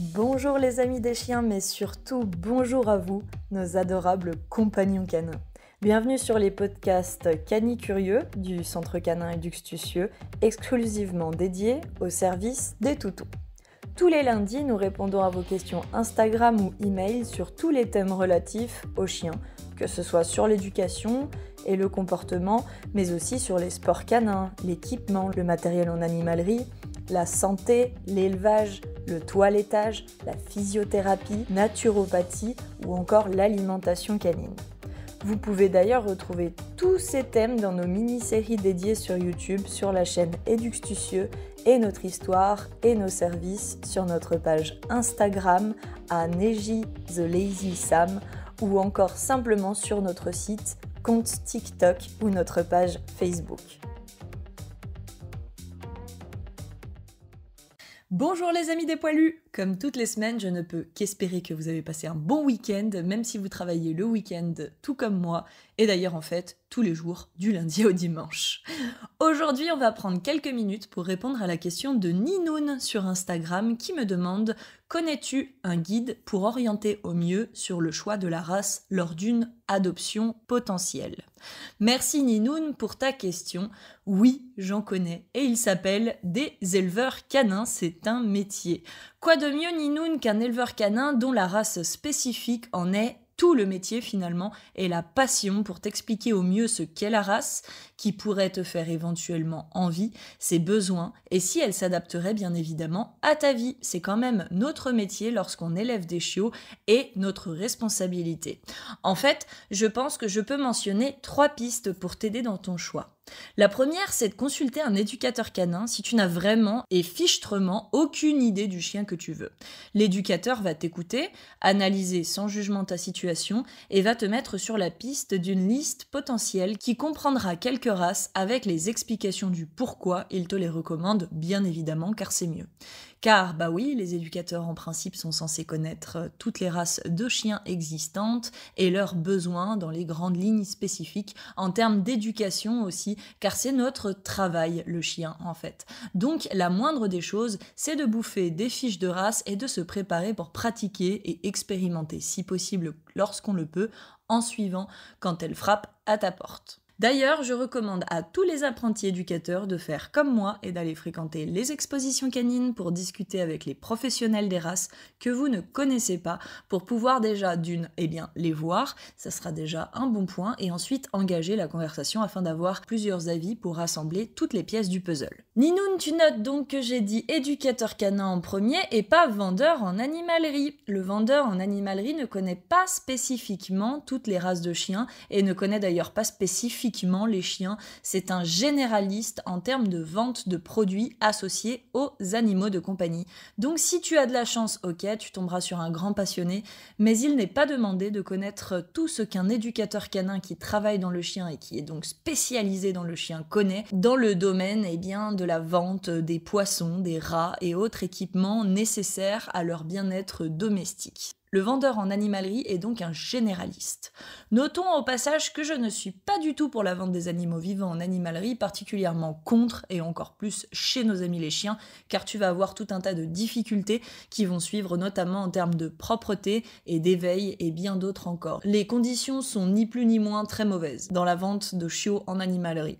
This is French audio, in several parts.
Bonjour les amis des chiens, mais surtout bonjour à vous, nos adorables compagnons canins. Bienvenue sur les podcasts Canicurieux du Centre Canin et Duxtucieux, exclusivement dédiés au service des toutous. Tous les lundis, nous répondons à vos questions Instagram ou email sur tous les thèmes relatifs aux chiens, que ce soit sur l'éducation et le comportement, mais aussi sur les sports canins, l'équipement, le matériel en animalerie, la santé, l'élevage, le toilettage, la physiothérapie, naturopathie ou encore l'alimentation canine. Vous pouvez d'ailleurs retrouver tous ces thèmes dans nos mini-séries dédiées sur YouTube, sur la chaîne Eduxtucieux et notre histoire et nos services sur notre page Instagram à Neji the Lazy Sam ou encore simplement sur notre site, compte TikTok ou notre page Facebook. Bonjour les amis des poilus comme toutes les semaines, je ne peux qu'espérer que vous avez passé un bon week-end, même si vous travaillez le week-end tout comme moi, et d'ailleurs en fait tous les jours du lundi au dimanche. Aujourd'hui, on va prendre quelques minutes pour répondre à la question de Ninoun sur Instagram qui me demande Connais-tu un guide pour orienter au mieux sur le choix de la race lors d'une adoption potentielle Merci Ninoun pour ta question. Oui, j'en connais et il s'appelle des éleveurs canins, c'est un métier. Quoi de mieux, Ninoun, qu'un éleveur canin dont la race spécifique en est tout le métier finalement et la passion pour t'expliquer au mieux ce qu'est la race, qui pourrait te faire éventuellement envie, ses besoins et si elle s'adapterait bien évidemment à ta vie. C'est quand même notre métier lorsqu'on élève des chiots et notre responsabilité. En fait, je pense que je peux mentionner trois pistes pour t'aider dans ton choix. La première, c'est de consulter un éducateur canin si tu n'as vraiment et fichtrement aucune idée du chien que tu veux. L'éducateur va t'écouter, analyser sans jugement ta situation et va te mettre sur la piste d'une liste potentielle qui comprendra quelques races avec les explications du pourquoi il te les recommande, bien évidemment, car c'est mieux. Car, bah oui, les éducateurs en principe sont censés connaître euh, toutes les races de chiens existantes et leurs besoins dans les grandes lignes spécifiques en termes d'éducation aussi, car c'est notre travail, le chien en fait. Donc la moindre des choses, c'est de bouffer des fiches de race et de se préparer pour pratiquer et expérimenter si possible lorsqu'on le peut en suivant quand elle frappe à ta porte. D'ailleurs, je recommande à tous les apprentis éducateurs de faire comme moi et d'aller fréquenter les expositions canines pour discuter avec les professionnels des races que vous ne connaissez pas pour pouvoir déjà d'une, eh bien, les voir, ça sera déjà un bon point, et ensuite engager la conversation afin d'avoir plusieurs avis pour rassembler toutes les pièces du puzzle. Ninoun, tu notes donc que j'ai dit éducateur canin en premier et pas vendeur en animalerie. Le vendeur en animalerie ne connaît pas spécifiquement toutes les races de chiens et ne connaît d'ailleurs pas spécifiquement les chiens, c'est un généraliste en termes de vente de produits associés aux animaux de compagnie. Donc si tu as de la chance, ok, tu tomberas sur un grand passionné, mais il n'est pas demandé de connaître tout ce qu'un éducateur canin qui travaille dans le chien et qui est donc spécialisé dans le chien connaît dans le domaine eh bien, de la vente des poissons, des rats et autres équipements nécessaires à leur bien-être domestique. Le vendeur en animalerie est donc un généraliste. Notons au passage que je ne suis pas du tout pour la vente des animaux vivants en animalerie, particulièrement contre et encore plus chez nos amis les chiens, car tu vas avoir tout un tas de difficultés qui vont suivre notamment en termes de propreté et d'éveil et bien d'autres encore. Les conditions sont ni plus ni moins très mauvaises dans la vente de chiots en animalerie.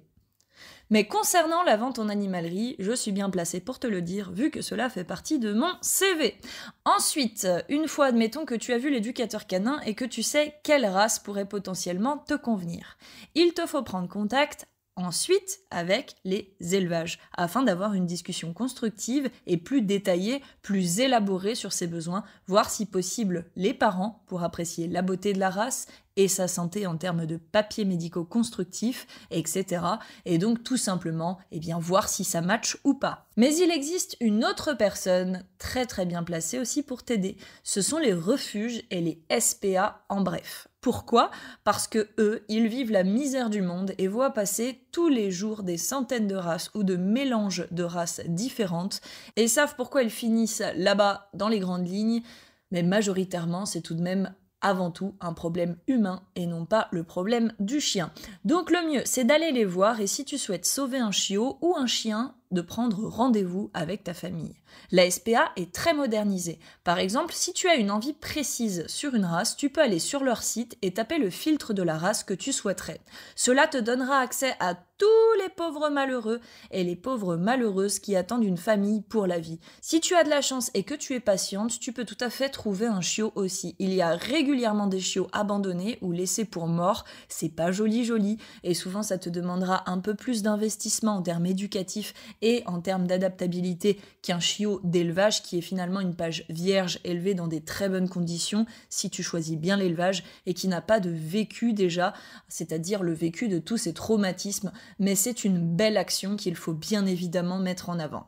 Mais concernant la vente en animalerie, je suis bien placée pour te le dire, vu que cela fait partie de mon CV. Ensuite, une fois admettons que tu as vu l'éducateur canin et que tu sais quelle race pourrait potentiellement te convenir, il te faut prendre contact ensuite avec les élevages, afin d'avoir une discussion constructive et plus détaillée, plus élaborée sur ses besoins, voir si possible les parents pour apprécier la beauté de la race et sa santé en termes de papiers médicaux constructifs, etc. Et donc tout simplement, eh bien, voir si ça match ou pas. Mais il existe une autre personne très très bien placée aussi pour t'aider. Ce sont les refuges et les SPA en bref. Pourquoi Parce que eux, ils vivent la misère du monde et voient passer tous les jours des centaines de races ou de mélanges de races différentes et savent pourquoi elles finissent là-bas dans les grandes lignes, mais majoritairement c'est tout de même avant tout un problème humain et non pas le problème du chien. Donc le mieux, c'est d'aller les voir et si tu souhaites sauver un chiot ou un chien, de prendre rendez-vous avec ta famille. La SPA est très modernisée. Par exemple, si tu as une envie précise sur une race, tu peux aller sur leur site et taper le filtre de la race que tu souhaiterais. Cela te donnera accès à tous les pauvres malheureux et les pauvres malheureuses qui attendent une famille pour la vie. Si tu as de la chance et que tu es patiente, tu peux tout à fait trouver un chiot aussi. Il y a régulièrement des chiots abandonnés ou laissés pour morts. C'est pas joli joli et souvent ça te demandera un peu plus d'investissement en termes éducatifs et en termes d'adaptabilité qu'un chiot d'élevage qui est finalement une page vierge élevée dans des très bonnes conditions si tu choisis bien l'élevage et qui n'a pas de vécu déjà, c'est-à-dire le vécu de tous ces traumatismes. Mais c'est une belle action qu'il faut bien évidemment mettre en avant.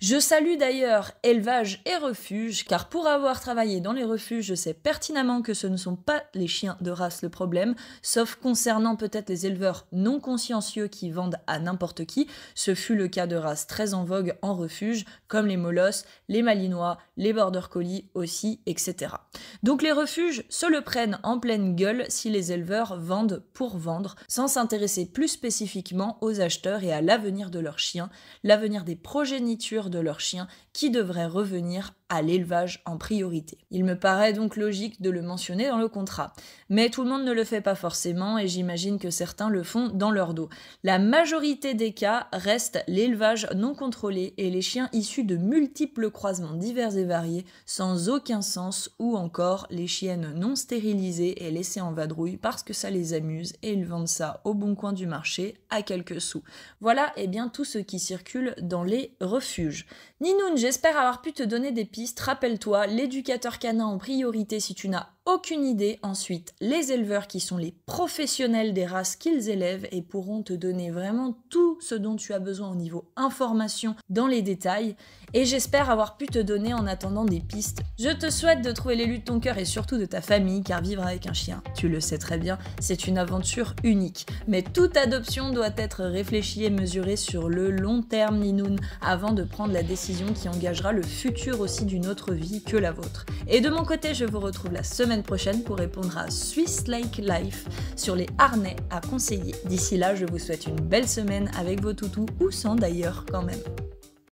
Je salue d'ailleurs élevage et refuge, car pour avoir travaillé dans les refuges, je sais pertinemment que ce ne sont pas les chiens de race le problème, sauf concernant peut-être les éleveurs non consciencieux qui vendent à n'importe qui. Ce fut le cas de races très en vogue en refuge, comme les molosses, les malinois, les border collies aussi, etc. Donc les refuges se le prennent en pleine gueule si les éleveurs vendent pour vendre, sans s'intéresser plus spécifiquement aux acheteurs et à l'avenir de leurs chiens, l'avenir des progénies de leur chien qui devrait revenir à l'élevage en priorité. Il me paraît donc logique de le mentionner dans le contrat. Mais tout le monde ne le fait pas forcément et j'imagine que certains le font dans leur dos. La majorité des cas reste l'élevage non contrôlé et les chiens issus de multiples croisements divers et variés sans aucun sens ou encore les chiennes non stérilisées et laissées en vadrouille parce que ça les amuse et ils vendent ça au bon coin du marché à quelques sous. Voilà et eh bien tout ce qui circule dans les refuges. Ninoun, j'espère avoir pu te donner des rappelle-toi, l'éducateur canin en priorité si tu n'as aucune idée, ensuite les éleveurs qui sont les professionnels des races qu'ils élèvent et pourront te donner vraiment tout ce dont tu as besoin au niveau information dans les détails. Et j'espère avoir pu te donner en attendant des pistes. Je te souhaite de trouver l'élu de ton cœur et surtout de ta famille, car vivre avec un chien, tu le sais très bien, c'est une aventure unique. Mais toute adoption doit être réfléchie et mesurée sur le long terme, Ninoun, avant de prendre la décision qui engagera le futur aussi d'une autre vie que la vôtre. Et de mon côté, je vous retrouve la semaine prochaine pour répondre à Swiss Lake Life sur les harnais à conseiller. D'ici là, je vous souhaite une belle semaine avec vos toutous ou sans d'ailleurs quand même.